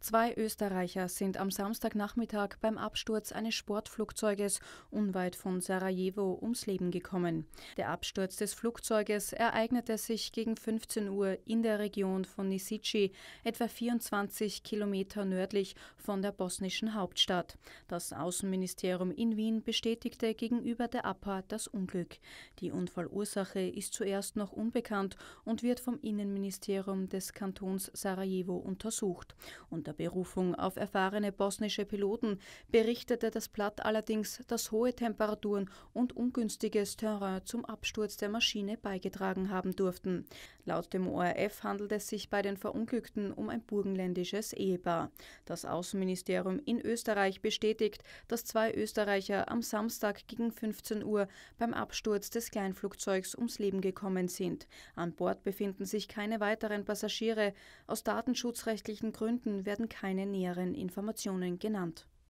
Zwei Österreicher sind am Samstagnachmittag beim Absturz eines Sportflugzeuges unweit von Sarajevo ums Leben gekommen. Der Absturz des Flugzeuges ereignete sich gegen 15 Uhr in der Region von Nisici, etwa 24 Kilometer nördlich von der bosnischen Hauptstadt. Das Außenministerium in Wien bestätigte gegenüber der APA das Unglück. Die Unfallursache ist zuerst noch unbekannt und wird vom Innenministerium des Kantons Sarajevo untersucht. Und unter Berufung auf erfahrene bosnische Piloten berichtete das Blatt allerdings, dass hohe Temperaturen und ungünstiges Terrain zum Absturz der Maschine beigetragen haben durften. Laut dem ORF handelt es sich bei den Verunglückten um ein burgenländisches Ehepaar. Das Außenministerium in Österreich bestätigt, dass zwei Österreicher am Samstag gegen 15 Uhr beim Absturz des Kleinflugzeugs ums Leben gekommen sind. An Bord befinden sich keine weiteren Passagiere. Aus datenschutzrechtlichen Gründen werden werden keine näheren Informationen genannt